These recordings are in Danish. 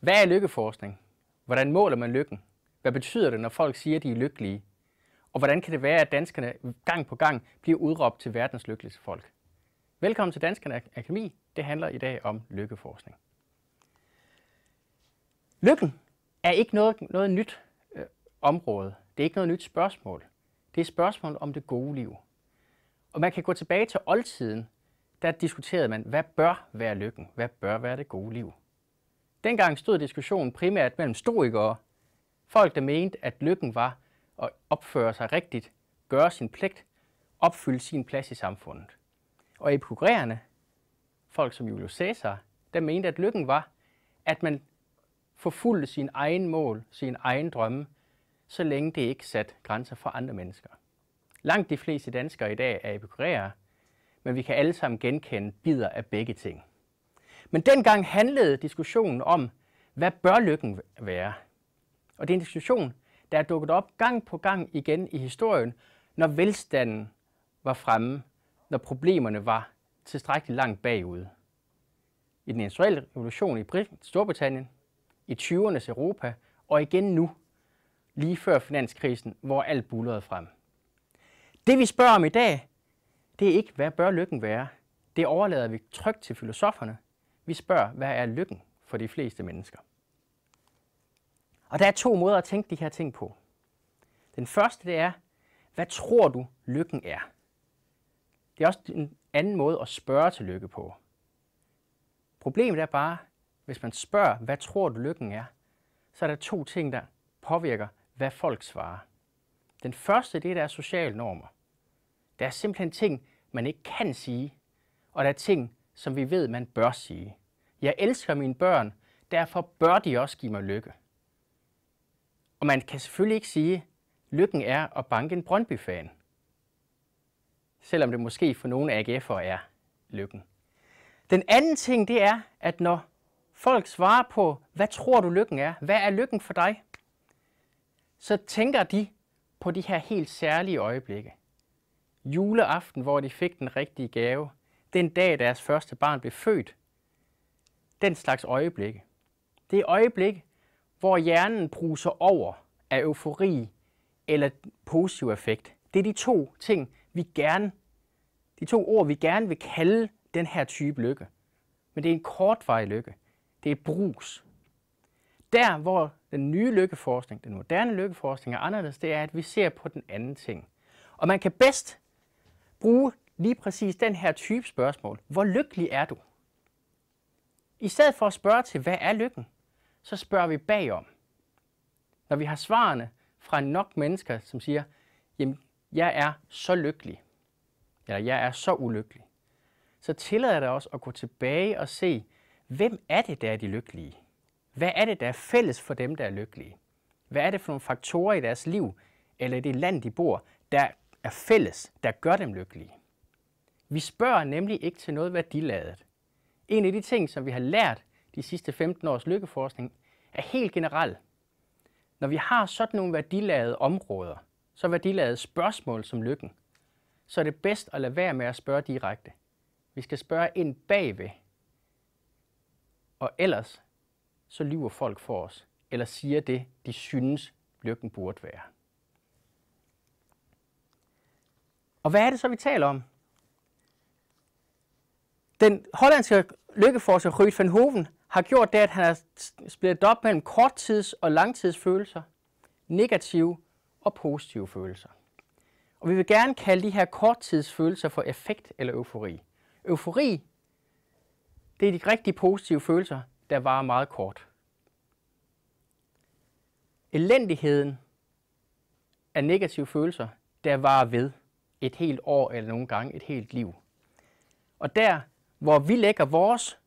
Hvad er lykkeforskning? Hvordan måler man lykken? Hvad betyder det, når folk siger, at de er lykkelige? Og hvordan kan det være, at danskerne gang på gang bliver udråbt til verdens lykkeligste folk? Velkommen til Danskerne Akademi. Det handler i dag om lykkeforskning. Lykken er ikke noget, noget nyt øh, område. Det er ikke noget nyt spørgsmål. Det er et spørgsmål om det gode liv. Og man kan gå tilbage til oldtiden. Der diskuterede man, hvad bør være lykken? Hvad bør være det gode liv? Dengang stod diskussionen primært mellem stoikere, folk der mente, at lykken var at opføre sig rigtigt, gøre sin pligt, opfylde sin plads i samfundet. Og epikurerende, folk som Julius Caesar, der mente, at lykken var, at man forfulgte sin egen mål, sin egen drømme, så længe det ikke satte grænser for andre mennesker. Langt de fleste danskere i dag er epikurære, men vi kan alle sammen genkende bidder af begge ting. Men dengang handlede diskussionen om, hvad bør lykken være? Og det er en diskussion, der er dukket op gang på gang igen i historien, når velstanden var fremme, når problemerne var tilstrækkeligt langt bagud. I den industrielle revolution i Storbritannien, i 20'ernes Europa og igen nu, lige før finanskrisen, hvor alt bullerede frem. Det vi spørger om i dag, det er ikke, hvad bør lykken være? Det overlader vi trygt til filosoferne, vi spørger, hvad er lykken for de fleste mennesker? Og der er to måder at tænke de her ting på. Den første det er, hvad tror du lykken er? Det er også en anden måde at spørge til lykke på. Problemet er bare, hvis man spørger, hvad tror du lykken er, så er der to ting, der påvirker, hvad folk svarer. Den første, det er, der er sociale normer. Der er simpelthen ting, man ikke kan sige, og der er ting, som vi ved, man bør sige. Jeg elsker mine børn, derfor bør de også give mig lykke. Og man kan selvfølgelig ikke sige, lykken er at banke en Brøndby-fan. Selvom det måske for nogle AGF'er er lykken. Den anden ting, det er, at når folk svarer på, hvad tror du lykken er? Hvad er lykken for dig? Så tænker de på de her helt særlige øjeblikke. Juleaften, hvor de fik den rigtige gave – den dag deres første barn blev født. Den slags øjeblikke. Det er øjeblik, hvor hjernen bruser over af eufori eller positiv effekt. Det er de to ting, vi gerne, de to ord, vi gerne vil kalde den her type lykke. Men det er en kortvarig lykke. Det er brus. Der, hvor den nye lykkeforskning, den moderne lykkeforskning er anderledes, det er, at vi ser på den anden ting. Og man kan bedst bruge lige præcis den her type spørgsmål. Hvor lykkelig er du? I stedet for at spørge til, hvad er lykken, så spørger vi bagom. Når vi har svarene fra nok mennesker, som siger, jamen, jeg er så lykkelig, eller jeg er så ulykkelig, så tillader det os at gå tilbage og se, hvem er det, der er de lykkelige? Hvad er det, der er fælles for dem, der er lykkelige? Hvad er det for nogle faktorer i deres liv, eller i det land, de bor, der er fælles, der gør dem lykkelige? Vi spørger nemlig ikke til noget værdiladet. En af de ting, som vi har lært de sidste 15 års lykkeforskning, er helt generelt. Når vi har sådan nogle værdiladede områder, så værdiladede spørgsmål som lykken, så er det bedst at lade være med at spørge direkte. Vi skal spørge ind bagved. Og ellers, så lyver folk for os, eller siger det, de synes, lykken burde være. Og hvad er det så, vi taler om? Den hollandske lykkeforsker Rødt van Hoven har gjort det, at han har splittet op mellem korttids- og langtidsfølelser, negative og positive følelser. Og vi vil gerne kalde de her korttidsfølelser for effekt eller eufori. Eufori, det er de rigtig positive følelser, der varer meget kort. Elendigheden er negative følelser, der varer ved et helt år eller nogle gange et helt liv. Og der hvor vi lægger vores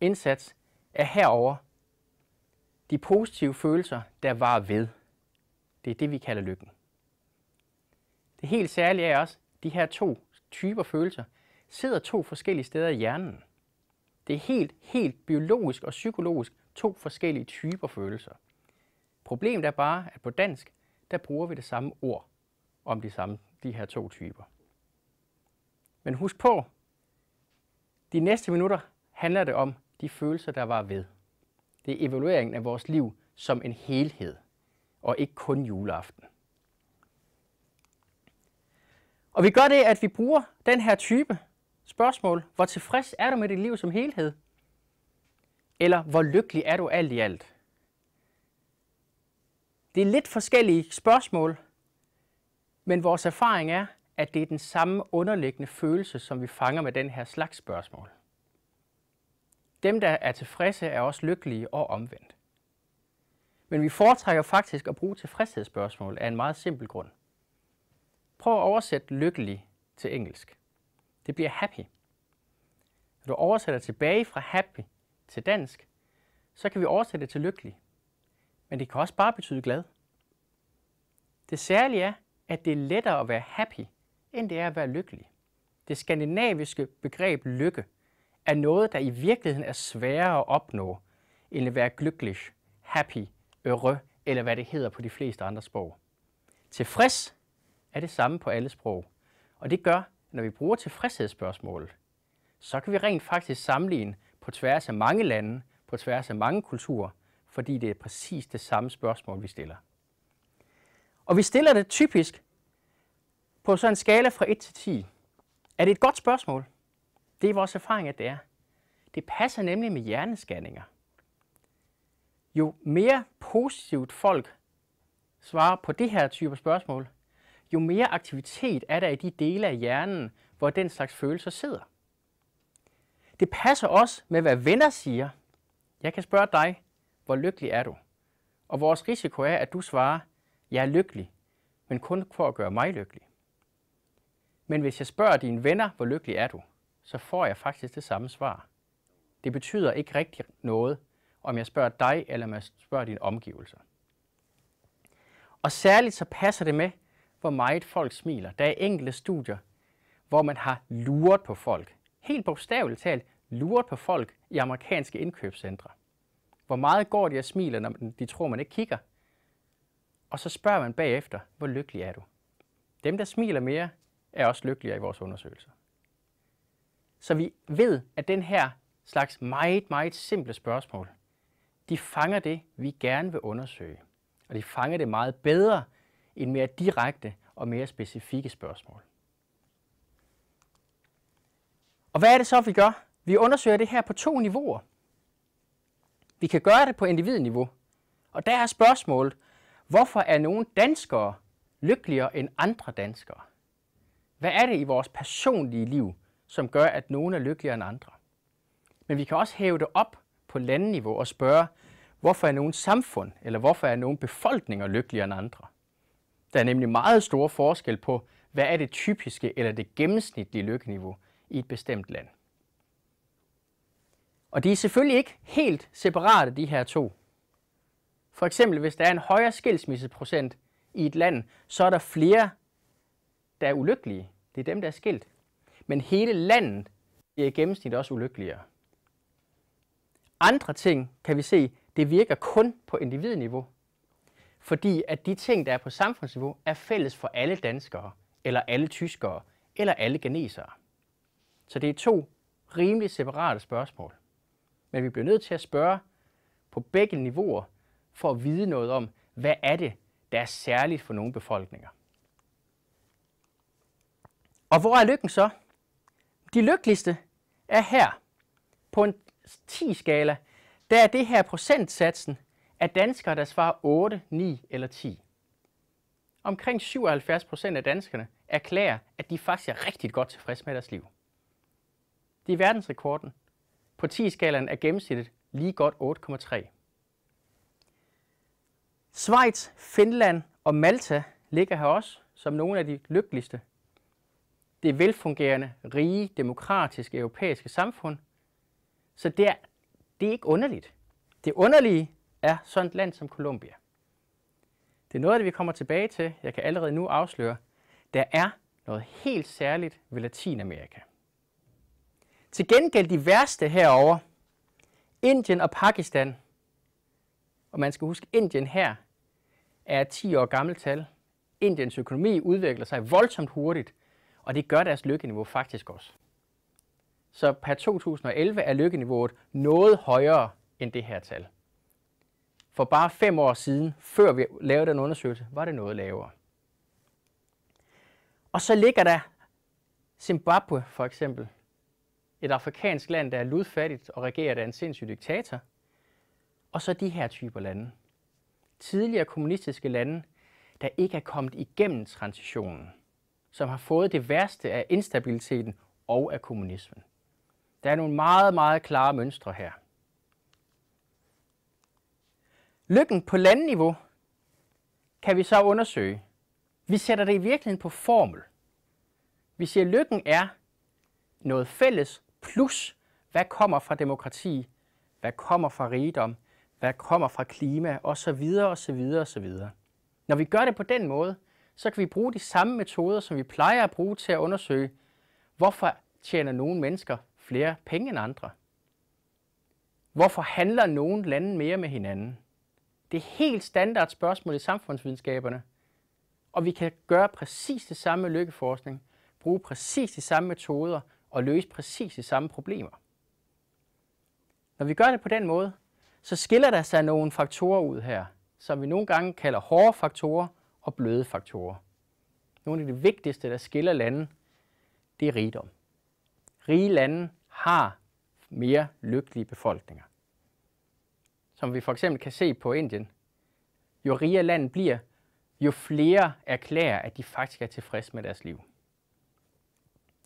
indsats, er herover de positive følelser, der var ved. Det er det, vi kalder lykken. Det helt særlige er også, at de her to typer følelser sidder to forskellige steder i hjernen. Det er helt, helt biologisk og psykologisk to forskellige typer følelser. Problemet er bare, at på dansk, der bruger vi det samme ord om de, samme, de her to typer. Men husk på, de næste minutter handler det om de følelser, der var ved. Det er evalueringen af vores liv som en helhed, og ikke kun juleaften. Og vi gør det, at vi bruger den her type spørgsmål. Hvor tilfreds er du med dit liv som helhed? Eller hvor lykkelig er du alt i alt? Det er lidt forskellige spørgsmål, men vores erfaring er, at det er den samme underliggende følelse, som vi fanger med den her slags spørgsmål. Dem, der er tilfredse, er også lykkelige og omvendt. Men vi foretrækker faktisk at bruge tilfredshedsspørgsmål af en meget simpel grund. Prøv at oversætte lykkelig til engelsk. Det bliver happy. Når du oversætter tilbage fra happy til dansk, så kan vi oversætte det til lykkelig. Men det kan også bare betyde glad. Det særlige er, at det er lettere at være happy, end det er at være lykkelig. Det skandinaviske begreb lykke er noget, der i virkeligheden er sværere at opnå, end at være glücklich, happy, øre eller hvad det hedder på de fleste andre sprog. Tilfreds er det samme på alle sprog, og det gør, når vi bruger tilfredshedsspørgsmålet, så kan vi rent faktisk sammenligne på tværs af mange lande, på tværs af mange kulturer, fordi det er præcis det samme spørgsmål, vi stiller. Og vi stiller det typisk på sådan en skala fra 1 til 10, er det et godt spørgsmål? Det er vores erfaring, at det er. Det passer nemlig med hjernescanninger. Jo mere positivt folk svarer på det her type spørgsmål, jo mere aktivitet er der i de dele af hjernen, hvor den slags følelser sidder. Det passer også med, hvad venner siger. Jeg kan spørge dig, hvor lykkelig er du? Og vores risiko er, at du svarer, jeg er lykkelig, men kun for at gøre mig lykkelig. Men hvis jeg spørger dine venner, hvor lykkelig er du, så får jeg faktisk det samme svar. Det betyder ikke rigtig noget, om jeg spørger dig eller om jeg spørger dine omgivelser. Og særligt så passer det med, hvor meget folk smiler. Der er enkelte studier, hvor man har luret på folk. Helt bogstaveligt talt luret på folk i amerikanske indkøbscentre. Hvor meget går de og smiler, når de tror, man ikke kigger? Og så spørger man bagefter, hvor lykkelig er du? Dem, der smiler mere, er også lykkeligere i vores undersøgelser. Så vi ved, at den her slags meget, meget simple spørgsmål, de fanger det, vi gerne vil undersøge. Og de fanger det meget bedre end mere direkte og mere specifikke spørgsmål. Og hvad er det så, vi gør? Vi undersøger det her på to niveauer. Vi kan gøre det på individniveau. Og der er spørgsmålet, hvorfor er nogle danskere lykkeligere end andre danskere? Hvad er det i vores personlige liv, som gør, at nogen er lykkeligere end andre? Men vi kan også hæve det op på landeniveau og spørge, hvorfor er nogen samfund eller hvorfor er nogen befolkninger lykkeligere end andre? Der er nemlig meget store forskel på, hvad er det typiske eller det gennemsnitlige lykkeniveau i et bestemt land. Og de er selvfølgelig ikke helt separate, de her to. For eksempel, hvis der er en højere skilsmisseprocent i et land, så er der flere der er ulykkelige. Det er dem, der er skilt. Men hele landet bliver i gennemsnit også ulykkeligere. Andre ting kan vi se, det virker kun på individniveau. Fordi at de ting, der er på samfundsniveau, er fælles for alle danskere, eller alle tyskere, eller alle genesere. Så det er to rimelig separate spørgsmål. Men vi bliver nødt til at spørge på begge niveauer for at vide noget om, hvad er det, der er særligt for nogle befolkninger. Og hvor er lykken så? De lykkeligste er her. På en 10-skala, der er det her procentsatsen af danskere, der svarer 8, 9 eller 10. Omkring 77 procent af danskerne erklærer, at de faktisk er rigtig godt tilfredse med deres liv. Det er verdensrekorden. På 10-skalaen er gennemsnittet lige godt 8,3. Schweiz, Finland og Malta ligger her også som nogle af de lykkeligste det velfungerende, rige, demokratiske europæiske samfund. Så det er, det er ikke underligt. Det underlige er sådan et land som Colombia. Det er noget af det, vi kommer tilbage til. Jeg kan allerede nu afsløre, der er noget helt særligt ved Latinamerika. Til gengæld de værste herover, Indien og Pakistan, og man skal huske, Indien her er 10 år gammelt tal. Indiens økonomi udvikler sig voldsomt hurtigt, og det gør deres lykkeniveau faktisk også. Så per 2011 er lykkeniveauet noget højere end det her tal. For bare fem år siden, før vi lavede den undersøgelse, var det noget lavere. Og så ligger der Zimbabwe for eksempel. Et afrikansk land, der er ludfattigt og regeret af en sindssyg diktator. Og så de her typer lande. Tidligere kommunistiske lande, der ikke er kommet igennem transitionen som har fået det værste af instabiliteten og af kommunismen. Der er nogle meget, meget klare mønstre her. Lykken på landniveau kan vi så undersøge. Vi sætter det i virkeligheden på formel. Vi siger, at lykken er noget fælles plus, hvad kommer fra demokrati, hvad kommer fra rigdom, hvad kommer fra klima osv. osv. osv. Når vi gør det på den måde, så kan vi bruge de samme metoder, som vi plejer at bruge til at undersøge, hvorfor tjener nogle mennesker flere penge end andre? Hvorfor handler nogle lande mere med hinanden? Det er helt standard spørgsmål i samfundsvidenskaberne. Og vi kan gøre præcis det samme med lykkeforskning, bruge præcis de samme metoder og løse præcis de samme problemer. Når vi gør det på den måde, så skiller der sig nogle faktorer ud her, som vi nogle gange kalder hårde faktorer og bløde faktorer. Nogle af de vigtigste, der skiller lande, det er rigdom. Rige lande har mere lykkelige befolkninger. Som vi for eksempel kan se på Indien. Jo rigere landet bliver, jo flere erklærer, at de faktisk er tilfredse med deres liv.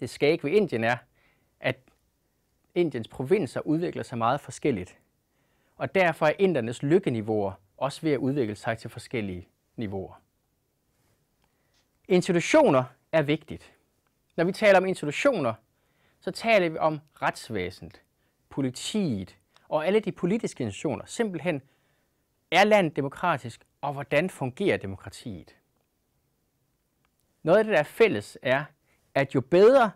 Det skal ikke ved Indien er, at Indiens provinser udvikler sig meget forskelligt. Og derfor er indernes lykkeniveauer også ved at udvikle sig til forskellige niveauer. Institutioner er vigtigt. Når vi taler om institutioner, så taler vi om retsvæsenet, politiet og alle de politiske institutioner. Simpelthen, er landet demokratisk, og hvordan fungerer demokratiet? Noget af det, der er fælles, er, at jo bedre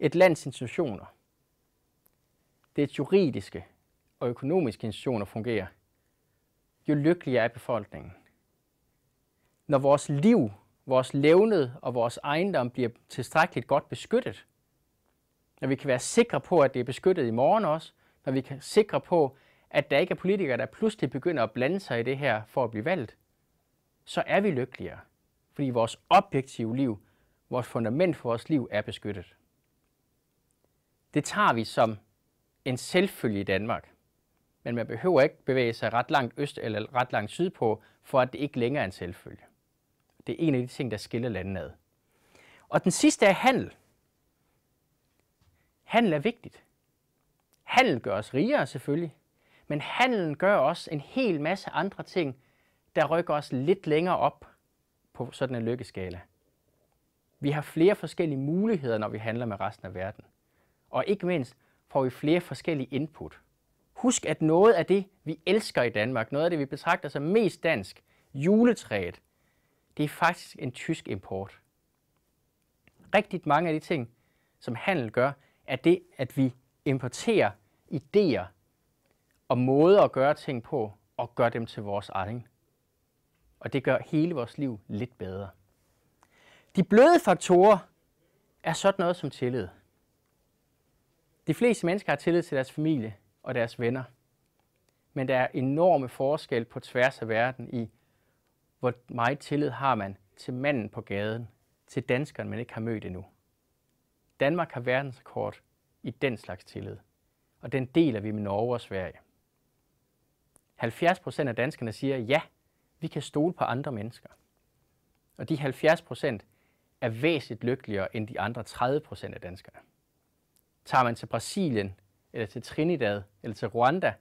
et lands institutioner, det juridiske og økonomiske institutioner fungerer, jo lykkeligere er befolkningen. Når vores liv vores levned og vores ejendom bliver tilstrækkeligt godt beskyttet. Når vi kan være sikre på, at det er beskyttet i morgen også. Når vi kan sikre på, at der ikke er politikere, der pludselig begynder at blande sig i det her for at blive valgt. Så er vi lykkeligere, fordi vores objektive liv, vores fundament for vores liv er beskyttet. Det tager vi som en selvfølge i Danmark. Men man behøver ikke bevæge sig ret langt øst eller ret langt sydpå, for at det ikke længere er en selvfølge. Det er en af de ting, der skiller landene ad. Og den sidste er handel. Handel er vigtigt. Handel gør os rigere selvfølgelig, men handelen gør også en hel masse andre ting, der rykker os lidt længere op på sådan en lykkeskala. Vi har flere forskellige muligheder, når vi handler med resten af verden. Og ikke mindst får vi flere forskellige input. Husk, at noget af det, vi elsker i Danmark, noget af det, vi betragter som mest dansk, juletræet, det er faktisk en tysk import. Rigtig mange af de ting, som handel gør, er det, at vi importerer idéer og måder at gøre ting på, og gør dem til vores egen. Og det gør hele vores liv lidt bedre. De bløde faktorer er sådan noget som tillid. De fleste mennesker har tillid til deres familie og deres venner. Men der er enorme forskel på tværs af verden i, hvor meget tillid har man til manden på gaden, til danskeren, man ikke har mødt endnu. Danmark har verdensrekord i den slags tillid, og den deler vi med Norge og Sverige. 70 procent af danskerne siger, ja, vi kan stole på andre mennesker. Og de 70 procent er væsentligt lykkeligere end de andre 30 procent af danskerne. Tager man til Brasilien, eller til Trinidad, eller til Rwanda,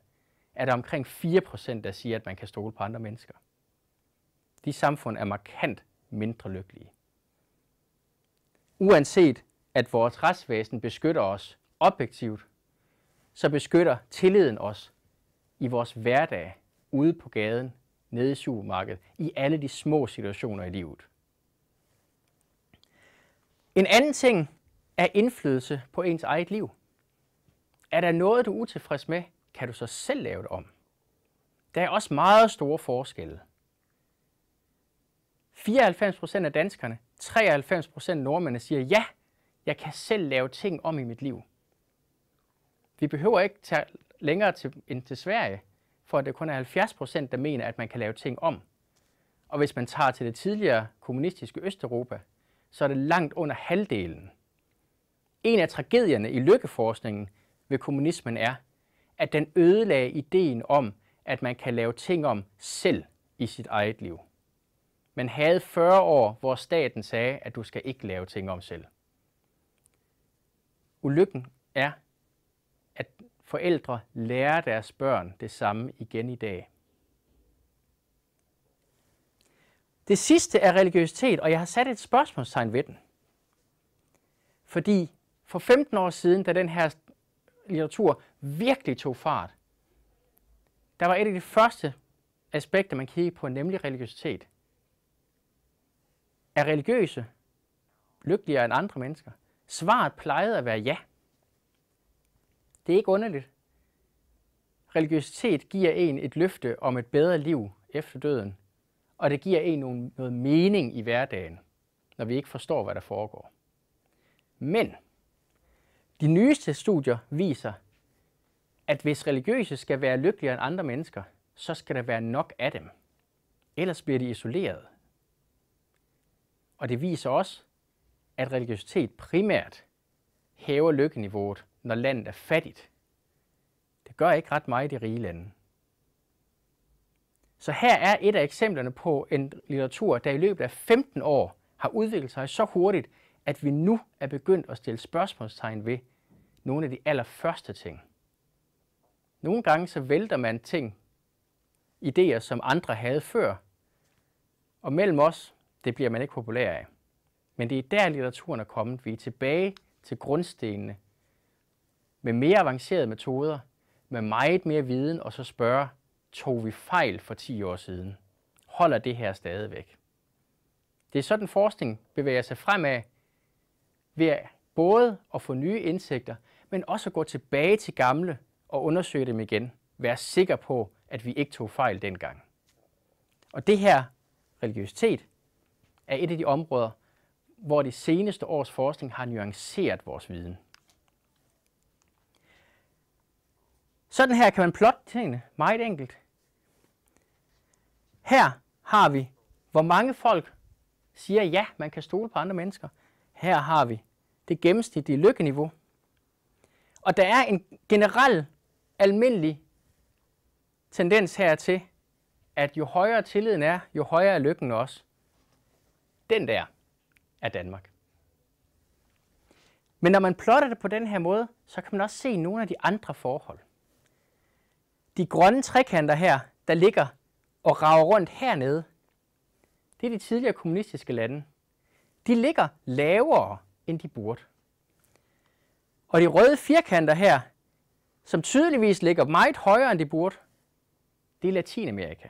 er der omkring 4 procent, der siger, at man kan stole på andre mennesker de samfund er markant mindre lykkelige. Uanset at vores retsvæsen beskytter os objektivt, så beskytter tilliden os i vores hverdag, ude på gaden, nede i supermarkedet, i alle de små situationer i livet. En anden ting er indflydelse på ens eget liv. Er der noget, du er utilfreds med, kan du så selv lave det om. Der er også meget store forskelle. 94% af danskerne, 93% nordmændene siger, ja, jeg kan selv lave ting om i mit liv. Vi behøver ikke tage længere til, end til Sverige, for at det kun er 70% der mener, at man kan lave ting om. Og hvis man tager til det tidligere kommunistiske Østeuropa, så er det langt under halvdelen. En af tragedierne i lykkeforskningen ved kommunismen er, at den ødelagde ideen om, at man kan lave ting om selv i sit eget liv men havde 40 år, hvor staten sagde, at du skal ikke lave ting om selv. Ulykken er, at forældre lærer deres børn det samme igen i dag. Det sidste er religiøsitet, og jeg har sat et spørgsmålstegn ved den. Fordi for 15 år siden, da den her litteratur virkelig tog fart, der var et af de første aspekter, man kiggede på, nemlig religiøsitet. Er religiøse lykkeligere end andre mennesker? Svaret plejede at være ja. Det er ikke underligt. Religiøsitet giver en et løfte om et bedre liv efter døden, og det giver en noget mening i hverdagen, når vi ikke forstår, hvad der foregår. Men de nyeste studier viser, at hvis religiøse skal være lykkeligere end andre mennesker, så skal der være nok af dem. Ellers bliver de isoleret, og det viser også, at religiøsitet primært hæver lykkeniveauet, når landet er fattigt. Det gør ikke ret meget i de rige lande. Så her er et af eksemplerne på en litteratur, der i løbet af 15 år har udviklet sig så hurtigt, at vi nu er begyndt at stille spørgsmålstegn ved nogle af de allerførste ting. Nogle gange så vælter man ting, idéer, som andre havde før. Og mellem os, det bliver man ikke populær af. Men det er der, litteraturen er kommet. Vi er tilbage til grundstenene med mere avancerede metoder, med meget mere viden, og så spørge, tog vi fejl for 10 år siden? Holder det her stadigvæk? Det er sådan, forskning bevæger sig fremad ved både at få nye indsigter, men også at gå tilbage til gamle og undersøge dem igen. Være sikker på, at vi ikke tog fejl dengang. Og det her religiøsitet er et af de områder, hvor de seneste års forskning har nuanceret vores viden. Sådan her kan man plotte tingene meget enkelt. Her har vi, hvor mange folk siger, ja, man kan stole på andre mennesker. Her har vi det gennemsnitlige lykkeniveau. Og der er en generel, almindelig tendens her til, at jo højere tilliden er, jo højere er lykken også. Den der er Danmark. Men når man plotter det på den her måde, så kan man også se nogle af de andre forhold. De grønne trekanter her, der ligger og rager rundt hernede, det er de tidligere kommunistiske lande. De ligger lavere, end de burde. Og de røde firkanter her, som tydeligvis ligger meget højere, end de burde, det er Latinamerika.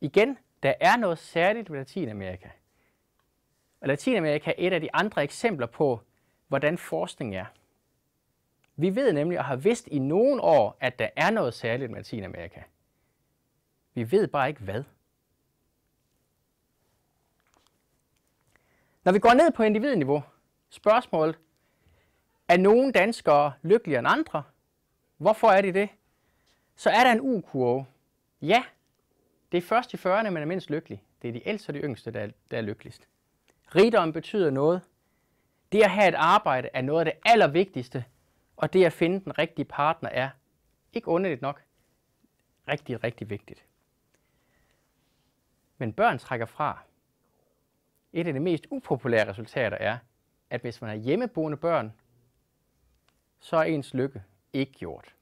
Igen der er noget særligt ved Latinamerika. Og Latinamerika er et af de andre eksempler på, hvordan forskning er. Vi ved nemlig og har vidst i nogle år, at der er noget særligt med Latinamerika. Vi ved bare ikke hvad. Når vi går ned på individniveau, spørgsmålet, er nogle danskere lykkeligere end andre? Hvorfor er de det? Så er der en U-kurve. Ja, det er først i 40'erne, man er mindst lykkelig. Det er de ældste og de yngste, der er, der er lykkeligst. Rigdom betyder noget. Det at have et arbejde er noget af det allervigtigste, og det at finde den rigtige partner er, ikke underligt nok, rigtig, rigtig vigtigt. Men børn trækker fra. Et af de mest upopulære resultater er, at hvis man har hjemmeboende børn, så er ens lykke ikke gjort.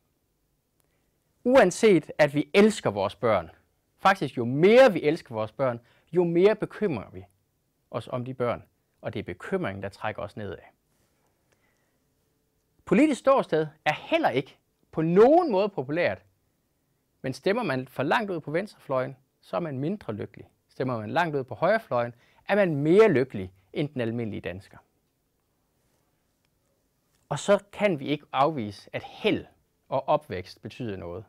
Uanset at vi elsker vores børn – Faktisk, jo mere vi elsker vores børn, jo mere bekymrer vi os om de børn. Og det er bekymringen, der trækker os nedad. Politisk ståsted er heller ikke på nogen måde populært. Men stemmer man for langt ud på venstrefløjen, så er man mindre lykkelig. Stemmer man langt ud på højrefløjen, er man mere lykkelig end den almindelige dansker. Og så kan vi ikke afvise, at held og opvækst betyder noget.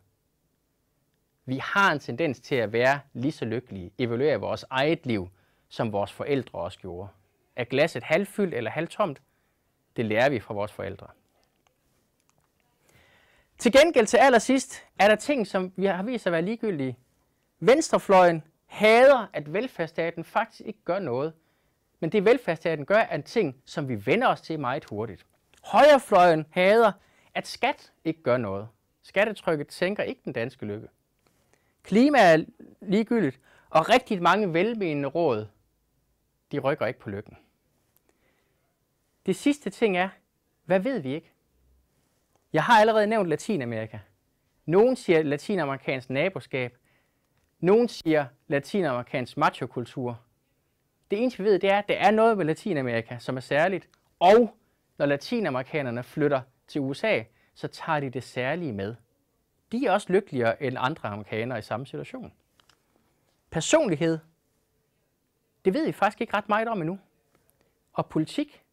Vi har en tendens til at være lige så lykkelige, evaluere vores eget liv, som vores forældre også gjorde. Er glasset halvfyldt eller halvtomt? Det lærer vi fra vores forældre. Til gengæld til allersidst er der ting, som vi har vist sig at være ligegyldige. Venstrefløjen hader, at velfærdsstaten faktisk ikke gør noget. Men det velfærdsstaten gør, er en ting, som vi vender os til meget hurtigt. Højrefløjen hader, at skat ikke gør noget. Skattetrykket sænker ikke den danske lykke. Klima er ligegyldigt, og rigtig mange velmenende råd, de rykker ikke på lykken. Det sidste ting er, hvad ved vi ikke? Jeg har allerede nævnt Latinamerika. Nogen siger latinamerikansk naboskab. Nogen siger latinamerikansk machokultur. Det eneste vi ved, det er, at der er noget med Latinamerika, som er særligt. Og når latinamerikanerne flytter til USA, så tager de det særlige med de er også lykkeligere end andre amerikanere i samme situation. Personlighed, det ved I faktisk ikke ret meget om endnu. Og politik,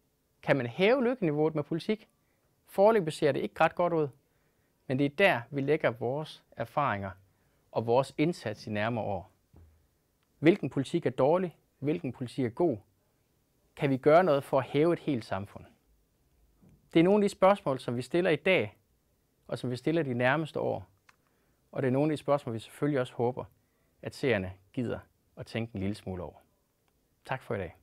kan man hæve lykkeniveauet med politik? Forløbet ser det ikke ret godt ud, men det er der, vi lægger vores erfaringer og vores indsats i nærmere år. Hvilken politik er dårlig? Hvilken politik er god? Kan vi gøre noget for at hæve et helt samfund? Det er nogle af de spørgsmål, som vi stiller i dag og som vi stiller de nærmeste år. Og det er nogle af de spørgsmål, vi selvfølgelig også håber, at seerne gider at tænke en lille smule over. Tak for i dag.